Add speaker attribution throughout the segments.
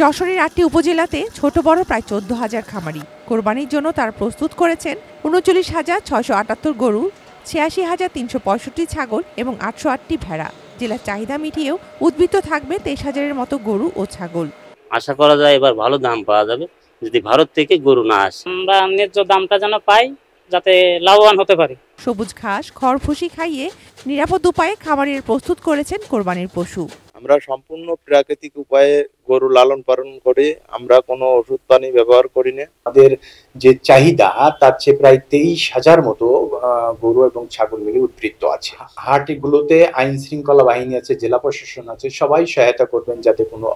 Speaker 1: যশোরের আটটি উপজেলাতে ছোট বড় প্রায় চোদ্দ হাজার খামারি কোরবানির জন্য তার প্রস্তুত করেছেন উনচল্লিশ হাজার ছশো আটাত্তর গরু ছিয়াশি হাজার তিনশো পঁয়ষট্টি ছাগল এবং আটশো আটটি ভেড়া জেলার চাহিদা মিটিয়েও উদ্বৃত্ত থাকবে তেইশ হাজারের মতো গরু ও ছাগল আশা করা যায় এবার ভালো দাম পাওয়া যাবে যদি ভারত থেকে গরু না আসে আমরা ন্যায্য দামটা যেন পাই যাতে লাভবান হতে পারে সবুজ ঘাস খড় খাইয়ে নিরাপদ উপায়ে খামারের প্রস্তুত করেছেন কোরবানির পশু আমরা সম্পূর্ণ প্রাকৃতিক উপায়ে গরু লালন পালন করে আমরা কোনো ওষুধ পানি ব্যবহার করি না আমাদের যে চাহিদা তার চেয়ে প্রায় তেইশ হাজার মতো গরু এবং ছাগল মিলে উদ্বৃত্ত আছে হাটগুলোতে আইন শৃঙ্খলা বাহিনী আছে জেলা প্রশাসন আছে সবাই সহায়তা করবেন যাতে কোনো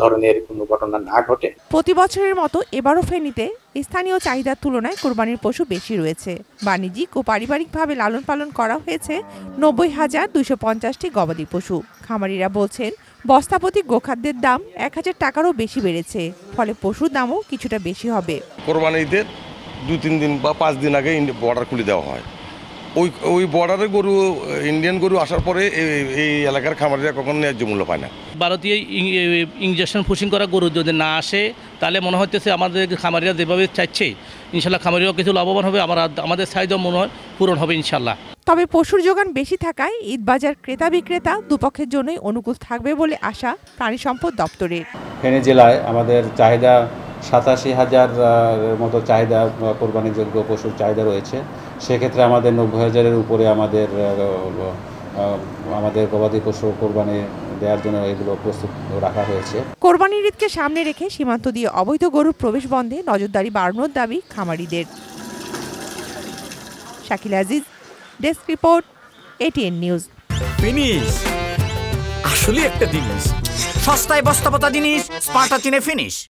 Speaker 1: ধরনের কোনো ঘটনা না ঘটে প্রতি বছরের মতো এবারও ফেনীতে স্থানীয় চাহিদার তুলনায় কোরবানির পশু বেশি রয়েছে বাণিজ্যিক ও পারিবারিকভাবে লালন পালন করা হয়েছে নব্বই হাজার দুশো পঞ্চাশটি গবাদি পশু খামারিরা বলছেন বস্তাপতি গোখাদ্যের দাম এক হাজার টাকারও বেশি বেড়েছে ফলে পশুর দামও কিছুটা বেশি হবে কোরবানিদের দু তিন দিন বা পাঁচ দিন আগে বর্ডার খুলে দেওয়া হয় ওই ওই বর্ডারের গরু ইন্ডিয়ান গরু আসার পরে এই এলাকার খামারিরা কখনো ন্যায্য মূল্য পায় না ভারতীয় ইঞ্জেকশন ফুসিং করা গরু যদি না আসে তাহলে মনে হচ্ছে আমাদের খামারিরা যেভাবে চাইছে ইনশাল্লাহ খামারিরাও কিছু লাভবান হবে আমার আমাদের চাহিদা মনে হয় পূরণ হবে ইনশাল্লাহ তবে পশুর যোগান বেশি থাকায় ঈদবাজার ক্রেতা বিক্রেতা দুপক্ষের জন্যই অনুকূল থাকবে বলে আশা প্রাণী সম্পদ দপ্তরের ফেনী জেলায় আমাদের চাহিদা সাতাশি হাজার মতো চাহিদা কোরবানিযোগ্য পশুর চাহিদা রয়েছে সেক্ষেত্রে আমাদের নব্বই হাজারের উপরে আমাদের আমাদের গবাদি পশু কোরবানি দেওয়ার জন্য এগুলো প্রস্তুত রাখা হয়েছে কোরবানির ঈদকে সামনে রেখে সীমান্ত দিয়ে অবৈধ গরুর প্রবেশ বন্ধে নজরদারি বাড়ানোর দাবি খামারিদের Shakil Aziz desk report ATN news finish আসলে একটা জিনিস সস্তায় বস্তাপতা জিনিস স্পার্টা চিনে ফিনিশ